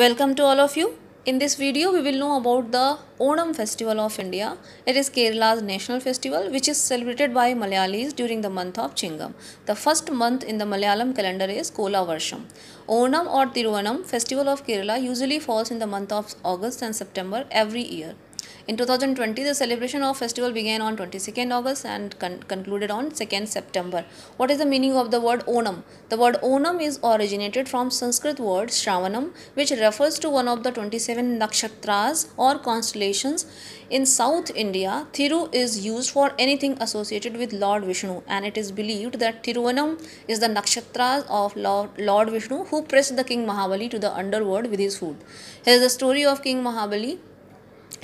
Welcome to all of you. In this video, we will know about the Onam festival of India. It is Kerala's national festival which is celebrated by Malayalis during the month of Chingam. The first month in the Malayalam calendar is Kola Varsham. Onam or Tiruvanam festival of Kerala usually falls in the month of August and September every year. In 2020, the celebration of festival began on 22nd August and con concluded on 2nd September. What is the meaning of the word Onam? The word Onam is originated from Sanskrit word Shravanam, which refers to one of the 27 nakshatras or constellations. In South India, Thiru is used for anything associated with Lord Vishnu, and it is believed that Thiruvanam is the nakshatras of Lord, Lord Vishnu who pressed the king Mahabali to the underworld with his food. Here is the story of King Mahabali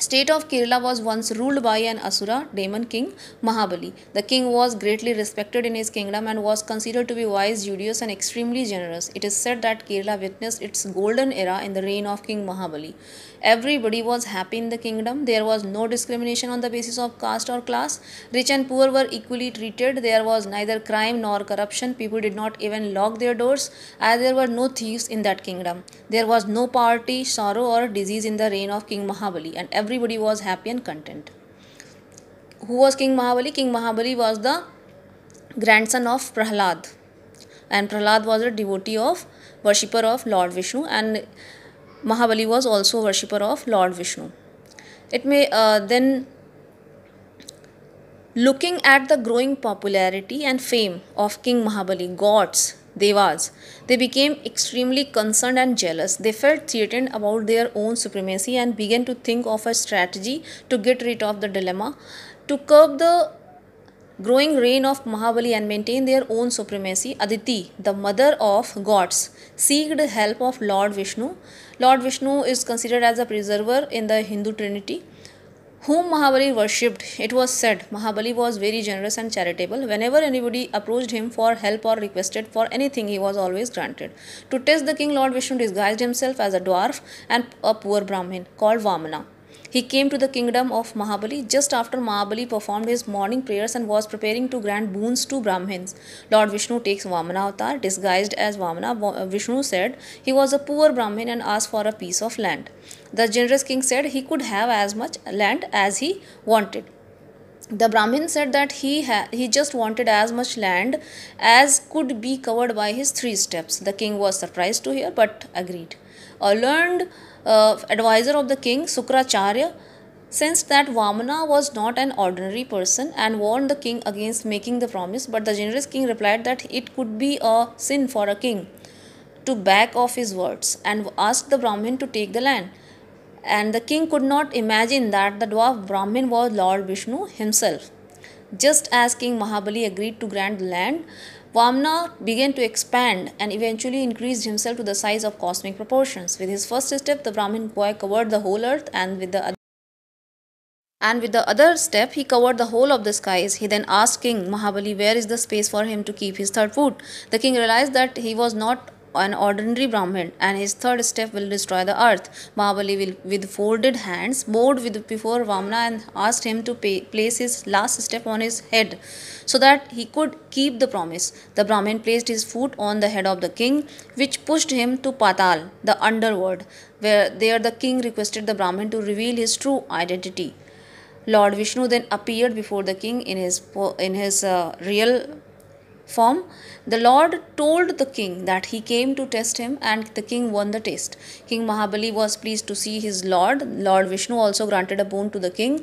State of Kerala was once ruled by an Asura demon king Mahabali. The king was greatly respected in his kingdom and was considered to be wise, judicious, and extremely generous. It is said that Kerala witnessed its golden era in the reign of King Mahabali. Everybody was happy in the kingdom. There was no discrimination on the basis of caste or class. Rich and poor were equally treated. There was neither crime nor corruption. People did not even lock their doors, as there were no thieves in that kingdom. There was no poverty, sorrow, or disease in the reign of King Mahabali, and everybody was happy and content. Who was King Mahabali? King Mahabali was the grandson of Prahlad, and Prahlad was a devotee of worshipper of Lord Vishnu and Mahabali was also a worshipper of Lord Vishnu. It may uh, then looking at the growing popularity and fame of King Mahabali, gods, devas, they became extremely concerned and jealous. They felt threatened about their own supremacy and began to think of a strategy to get rid of the dilemma, to curb the growing reign of Mahabali and maintain their own supremacy, Aditi, the mother of gods, seeked help of Lord Vishnu. Lord Vishnu is considered as a preserver in the Hindu trinity whom Mahabali worshipped, it was said Mahabali was very generous and charitable. Whenever anybody approached him for help or requested for anything, he was always granted. To test the king, Lord Vishnu disguised himself as a dwarf and a poor Brahmin called Vamana. He came to the kingdom of Mahabali just after Mahabali performed his morning prayers and was preparing to grant boons to Brahmins. Lord Vishnu takes Vamana avatar disguised as Vamana. Uh, Vishnu said he was a poor Brahmin and asked for a piece of land. The generous king said he could have as much land as he wanted. The Brahmin said that he ha- he just wanted as much land as could be covered by his three steps. The king was surprised to hear but agreed. A learned uh, advisor of the king, Sukracharya, sensed that Vamana was not an ordinary person and warned the king against making the promise, but the generous king replied that it could be a sin for a king to back off his words and asked the Brahmin to take the land. And the king could not imagine that the dwarf Brahmin was Lord Vishnu himself. Just as King Mahabali agreed to grant the land, Vamna began to expand and eventually increased himself to the size of cosmic proportions. With his first step, the Brahmin boy covered the whole earth, and with the other and with the other step, he covered the whole of the skies. He then asked King Mahabali where is the space for him to keep his third foot. The king realized that he was not an ordinary Brahmin, and his third step will destroy the earth. Mahabali, will, with folded hands, bowed with before Vamana and asked him to pay, place his last step on his head so that he could keep the promise. The Brahmin placed his foot on the head of the king, which pushed him to Patal, the underworld, where there the king requested the Brahmin to reveal his true identity. Lord Vishnu then appeared before the king in his in his uh, real form. The Lord told the king that he came to test him, and the king won the test. King Mahabali was pleased to see his Lord. Lord Vishnu also granted a boon to the king.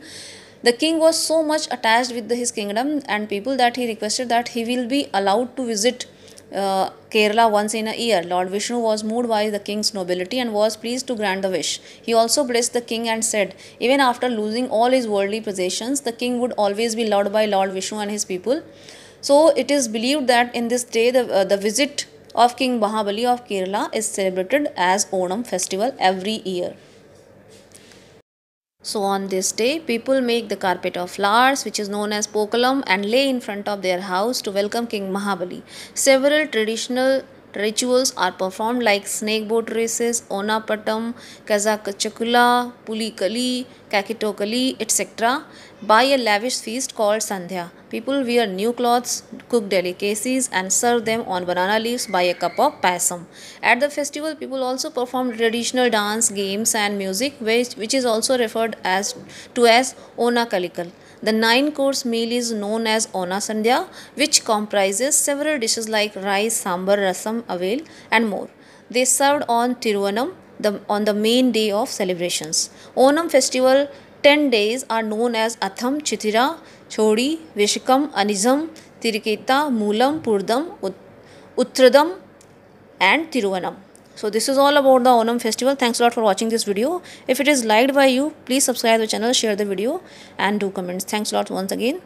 The king was so much attached with his kingdom and people that he requested that he will be allowed to visit uh, Kerala once in a year. Lord Vishnu was moved by the king's nobility and was pleased to grant the wish. He also blessed the king and said, even after losing all his worldly possessions, the king would always be loved by Lord Vishnu and his people. So it is believed that in this day the, uh, the visit of King Mahabali of Kerala is celebrated as Onam festival every year. So on this day, people make the carpet of flowers, which is known as pokalam, and lay in front of their house to welcome King Mahabali. Several traditional rituals are performed like snake boat races, Onapatam, Kazakachakula, Pulikali, Kakitokali, etc. by a lavish feast called Sandhya. People wear new clothes, cook delicacies and serve them on banana leaves by a cup of pasam. At the festival, people also perform traditional dance, games and music which, which is also referred as to as Onakalikal. The nine course meal is known as Ona Sandhya, which comprises several dishes like rice, sambar, rasam, avail, and more. They served on Tiruvanam, the, on the main day of celebrations. Onam festival 10 days are known as Atham, Chitira, Chodi, Vishikam, Anizam, Tiriketa, Moolam, Purdam, Ut- Uttradam, and Tiruvanam. So this is all about the Onam festival. Thanks a lot for watching this video. If it is liked by you, please subscribe the channel, share the video and do comments. Thanks a lot once again.